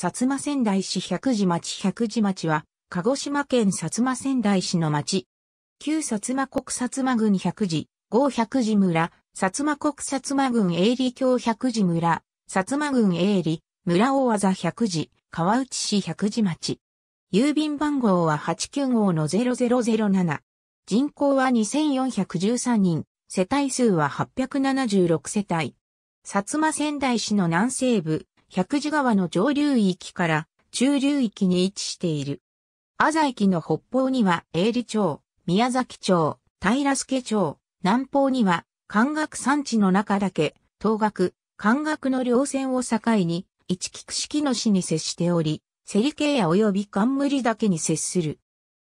薩摩仙台市百寺町百寺町は、鹿児島県薩摩仙台市の町。旧薩摩国薩摩郡百寺、合百寺村、薩摩国薩摩郡営利郷百寺村、薩摩郡営利、村大技百寺、川内市百寺町。郵便番号は89号の0007。人口は2413人、世帯数は876世帯。薩摩仙台市の南西部、百字川の上流域から中流域に位置している。阿佐駅の北方には英里町、宮崎町、平助町、南方には関学山地の中だけ、東学、関学の両線を境に、一菊式の市に接しており、セリケア及び冠けに接する。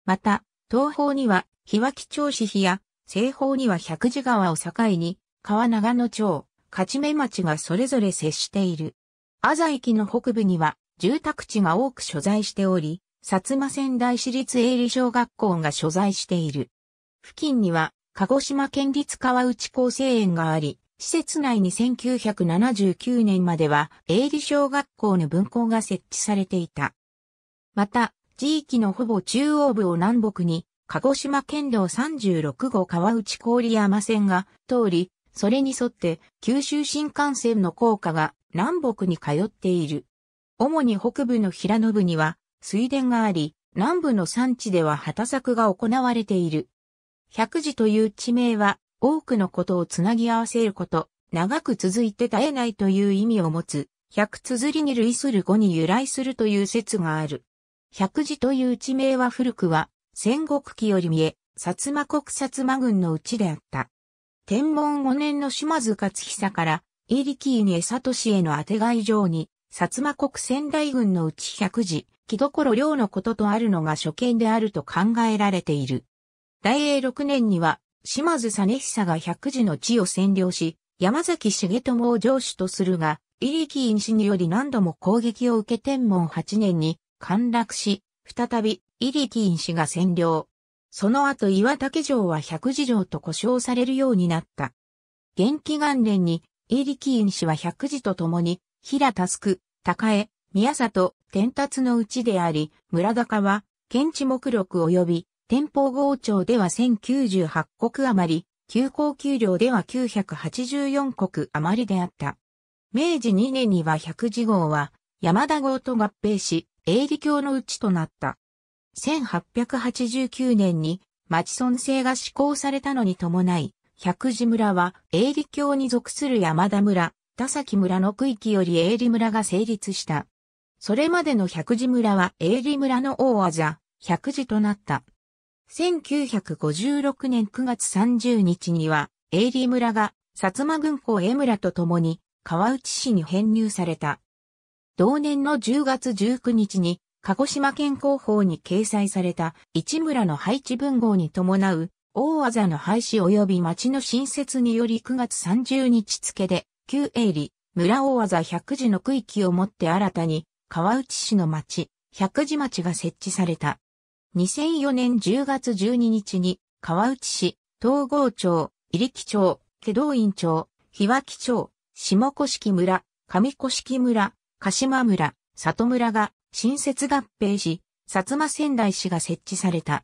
また、東方には、日脇町市比や、西方には百字川を境に、川長野町、勝目町がそれぞれ接している。アザ駅の北部には住宅地が多く所在しており、薩摩仙台市立営利小学校が所在している。付近には、鹿児島県立川内厚生園があり、施設内に1979年までは営利小学校の分校が設置されていた。また、地域のほぼ中央部を南北に、鹿児島県道36号川内郡山線が通り、それに沿って九州新幹線の高架が南北に通っている。主に北部の平野部には水田があり、南部の山地では畑作が行われている。百字という地名は多くのことをつなぎ合わせること、長く続いて絶えないという意味を持つ、百綴りに類する語に由来するという説がある。百字という地名は古くは戦国期より見え、薩摩国薩摩軍のうちであった。天文5年の島津勝久からイリキーエ江里氏への当てがい上に、薩摩国仙台軍のうち百字、木所領のこととあるのが所見であると考えられている。大英6年には、島津実久が百字の地を占領し、山崎重友を城主とするが、イリキーン氏により何度も攻撃を受け天文8年に陥落し、再びイリキーン氏が占領。その後岩竹城は百字城と呼称されるようになった。元気元年にイ理リキーン氏は百字と共に、平タスク、高江、宮里、天達のうちであり、村高は、検知目録及び、天保豪庁では1098国余り、旧高給料では984国余りであった。明治2年には百字号は、山田号と合併し、英理教のうちとなった。1889年に、町村制が施行されたのに伴い、百寺村は営利教に属する山田村、田崎村の区域より営利村が成立した。それまでの百寺村は営利村の大技、百字となった。1956年9月30日には、営利村が薩摩軍港江村と共に川内市に編入された。同年の10月19日に、鹿児島県広報に掲載された市村の配置文号に伴う大技の廃止及び町の新設により9月30日付で、旧営利、村大技100字の区域をもって新たに、川内市の町、百0字町が設置された。2004年10月12日に、川内市、東郷町、入木町、祁道院町、日脇町、下古式村、上古式村、鹿島村、里村が新設合併し、薩摩仙台市が設置された。